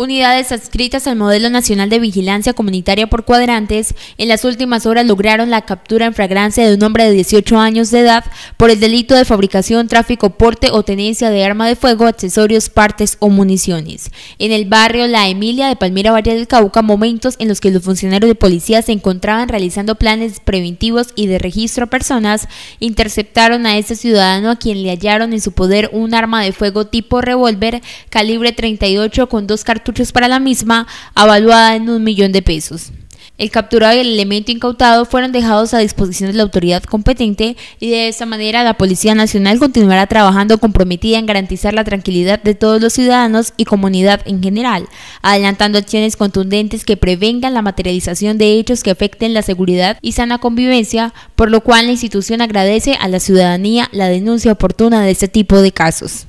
Unidades adscritas al Modelo Nacional de Vigilancia Comunitaria por Cuadrantes, en las últimas horas lograron la captura en fragancia de un hombre de 18 años de edad por el delito de fabricación, tráfico, porte o tenencia de arma de fuego, accesorios, partes o municiones. En el barrio La Emilia de Palmira, Valle del Cauca, momentos en los que los funcionarios de policía se encontraban realizando planes preventivos y de registro a personas, interceptaron a este ciudadano a quien le hallaron en su poder un arma de fuego tipo revólver calibre 38 con dos cartuchos para la misma, avaluada en un millón de pesos. El capturado y el elemento incautado fueron dejados a disposición de la autoridad competente y de esta manera la Policía Nacional continuará trabajando comprometida en garantizar la tranquilidad de todos los ciudadanos y comunidad en general, adelantando acciones contundentes que prevengan la materialización de hechos que afecten la seguridad y sana convivencia, por lo cual la institución agradece a la ciudadanía la denuncia oportuna de este tipo de casos.